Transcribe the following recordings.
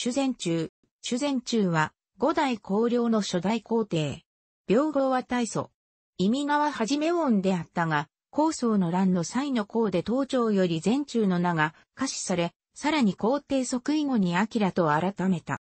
修善中。修善中は、五代皇陵の初代皇帝。病号は大祖。意味川はじめ恩であったが、皇宗の乱の際の皇で東朝より全中の名が可視され、さらに皇帝即位後に明と改めた。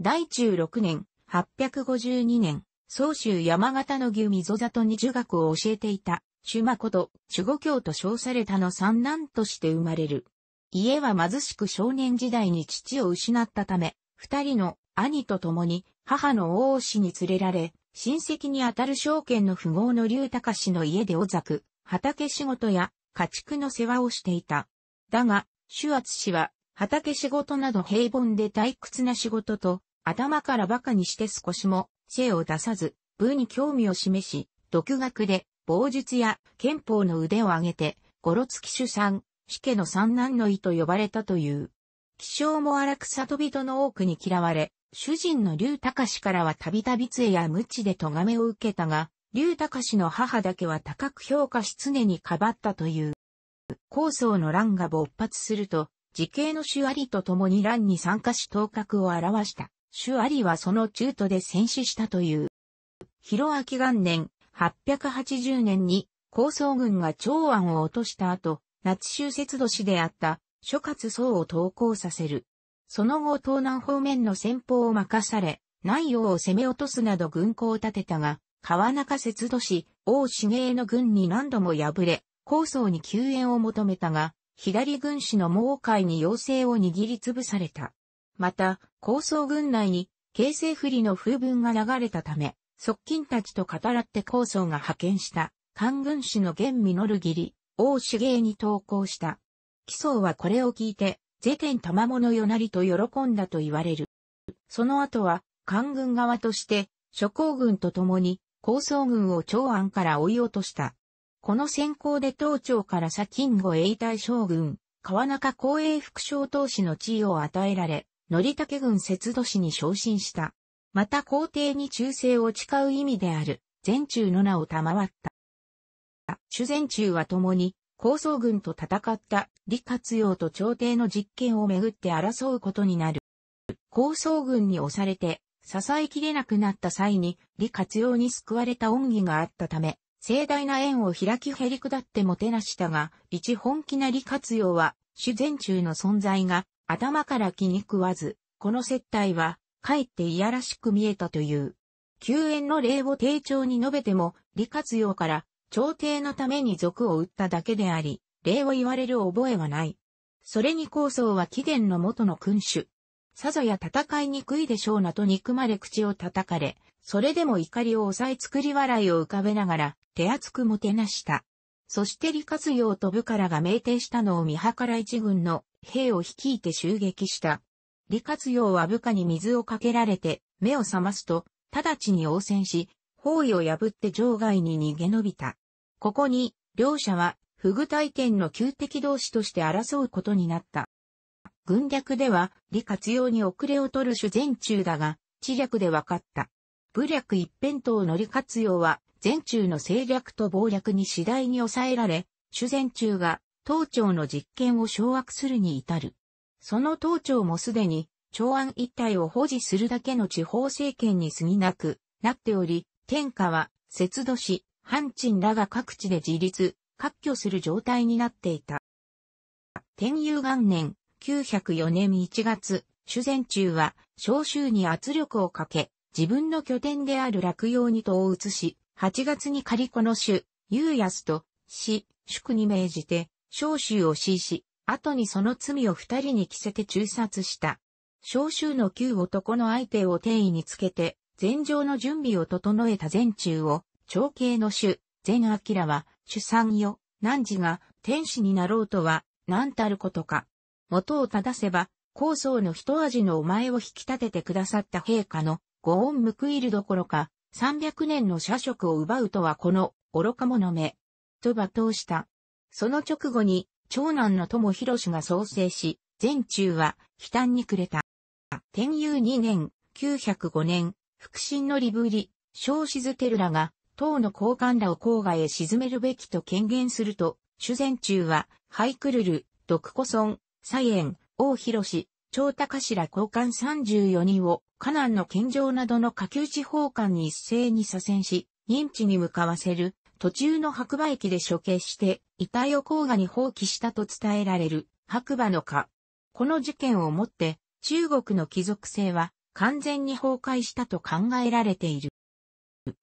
大中6年、852年、宗州山形の牛溝里に儒学を教えていた、朱誠、守護教と称されたの三男として生まれる。家は貧しく少年時代に父を失ったため、二人の兄と共に母の王氏に連れられ、親戚にあたる証券の富豪の竜隆氏の家でおざく、畑仕事や家畜の世話をしていた。だが、周厚氏は畑仕事など平凡で退屈な仕事と、頭から馬鹿にして少しも精を出さず、武に興味を示し、独学で、棒術や憲法の腕を上げて、ごろつき主産、死刑の三男の意と呼ばれたという。気性も荒く里人の多くに嫌われ、主人の竜隆からはたびたび杖や無知で咎めを受けたが、竜隆の母だけは高く評価し常にかばったという。高層の乱が勃発すると、時系の主ありと共に乱に参加し頭角を表した。主ありはその中途で戦死したという。広明元年880年に高層軍が長安を落とした後、夏州節度市であった諸葛僧を投降させる。その後東南方面の戦法を任され、南洋を攻め落とすなど軍港を立てたが、川中節度市、王茂栄の軍に何度も敗れ、高層に救援を求めたが、左軍師の猛海に要請を握りつぶされた。また、高層軍内に、形勢不利の風文が流れたため、側近たちと語らって高層が派遣した、官軍師の源実義理。王手芸に投稿した。奇想はこれを聞いて、ゼテン賜物よなりと喜んだと言われる。その後は、官軍側として、諸侯軍と共に、高層軍を長安から追い落とした。この先行で東朝から左近後永代将軍、川中公営副将当氏の地位を与えられ、則武軍節度氏に昇進した。また皇帝に忠誠を誓う意味である、全中の名を賜った。、修善中は共に、高層軍と戦った、李活用と朝廷の実権をめぐって争うことになる。高層軍に押されて、支えきれなくなった際に、李活用に救われた恩義があったため、盛大な縁を開き減り下ってもてなしたが、一本気な李活用は、主前中の存在が頭から気に食わず、この接待は、かえっていやらしく見えたという。救援の礼を丁重に述べても、李活用から朝廷のために賊を撃っただけであり、礼を言われる覚えはない。それに構想は貴殿の元の君主。さぞや戦いにくいでしょうなと憎まれ口を叩かれ、それでも怒りを抑え作り笑いを浮かべながら、手厚くもてなした。そして利活用と部からが命定したのを見計らい一軍の兵を率いて襲撃した。利活用は部下に水をかけられて、目を覚ますと、直ちに応戦し、包囲を破って場外に逃げ延びた。ここに、両者は、不具体験の旧敵同士として争うことになった。軍略では、利活用に遅れを取る主前中だが、知略で分かった。武略一辺倒の利活用は、前中の政略と暴略に次第に抑えられ、主前中が、東朝の実権を掌握するに至る。その東朝もすでに、長安一帯を保持するだけの地方政権に過ぎなく、なっており、天下は、節度し、阪鎮らが各地で自立、割拠する状態になっていた。天佑元年、904年1月、修善中は、召集に圧力をかけ、自分の拠点である落葉に戸を移し、8月に仮子の主、有康と、死、宿に命じて、召集を死し、後にその罪を二人に着せて中殺した。召集の旧男の相手を定位につけて、前場の準備を整えた前中を、長兄の主、善明は、主産よ、汝が天使になろうとは、何たることか。元を正せば、高僧の一味のお前を引き立ててくださった陛下の、ご恩報いるどころか、三百年の社食を奪うとはこの、愚か者め。と罵倒した。その直後に、長男の友博が創生し、全中は、悲嘆に暮れた。天佑二年、九百五年、腹心のリブリ、小子ズけるらが、党の高官らを郊外へ沈めるべきと権限すると、主前中は、ハイクルル、ドクコソン、サイエン、王博士、長高頭高官34人を、カナンの県上などの下級地方官に一斉に左遷し、認知に向かわせる、途中の白馬駅で処刑して、遺体を郊外に放棄したと伝えられる、白馬の家。この事件をもって、中国の貴族性は完全に崩壊したと考えられている。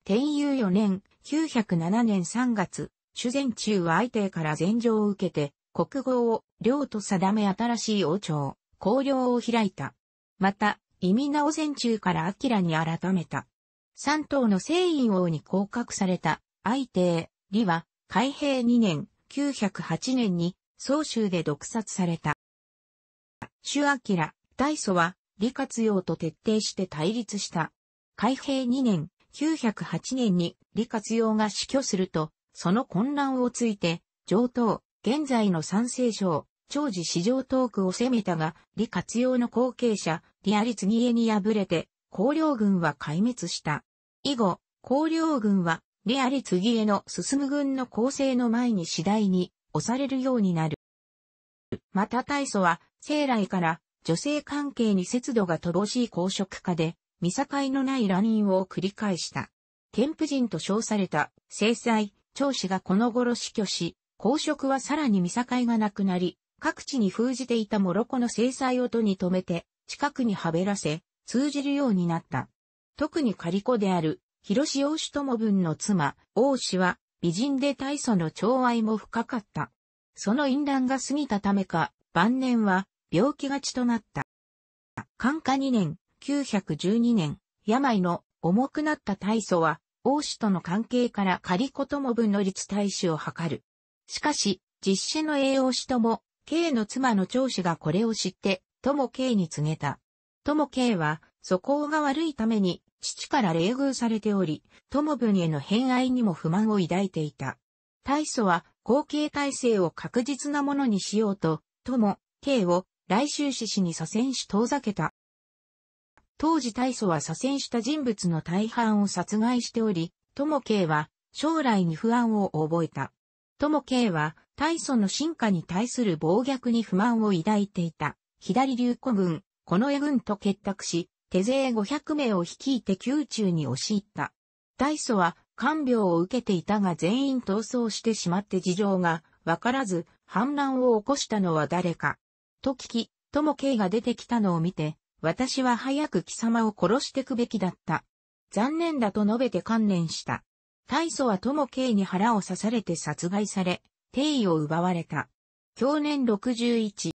天佑4年、907年3月、修善中相手から禅譲を受けて、国号を領と定め新しい王朝、公領を開いた。また、意味なお禅中から明に改めた。三島の聖院王に降格された、相手、李は、開平2年、908年に、総州で毒殺された。朱明、大祖は、李活用と徹底して対立した。開平2年、908年に李活用が死去すると、その混乱をついて、上等、現在の三聖省、長治市場東区を攻めたが、李活用の後継者、李有次家に敗れて、高陵軍は壊滅した。以後、高陵軍は、李有次家の進む軍の構成の前に次第に押されるようになる。また大祖は、生来から女性関係に節度が乏しい公職家で、見境のない乱飲を繰り返した。天付人と称された、制裁、長子がこの頃死去し、公職はさらに見境がなくなり、各地に封じていたモロコの制裁を都に止めて、近くにはべらせ、通じるようになった。特にカリコである、広志王子友文の妻、王子は、美人で大祖の寵愛も深かった。その淫乱が過ぎたためか、晩年は、病気がちとなった。寛化2年、1912年、病の重くなった大祖は、王子との関係から仮子とも分の立大使を図る。しかし、実施の栄養士とも、K の妻の長子がこれを知って、とも K に告げた。とも K は、素行が悪いために、父から冷遇されており、とも分への偏愛にも不満を抱いていた。大祖は、後継体制を確実なものにしようと、とも、K を、来州志士に左遷し遠ざけた。当時大祖は左遷した人物の大半を殺害しており、友慶は将来に不安を覚えた。友慶は大祖の進化に対する暴虐に不満を抱いていた。左流古軍、この江軍と結託し、手勢500名を率いて宮中に押し入った。大祖は看病を受けていたが全員逃走してしまって事情がわからず反乱を起こしたのは誰か。と聞き、友慶が出てきたのを見て、私は早く貴様を殺してくべきだった。残念だと述べて観念した。大祖は友慶に腹を刺されて殺害され、定位を奪われた。去年61。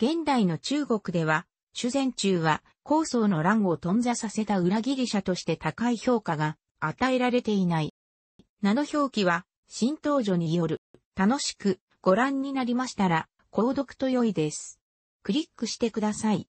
現代の中国では、修善中は、高僧の乱を頓挫させた裏切り者として高い評価が与えられていない。名の表記は、新登場による、楽しくご覧になりましたら、購読と良いです。クリックしてください。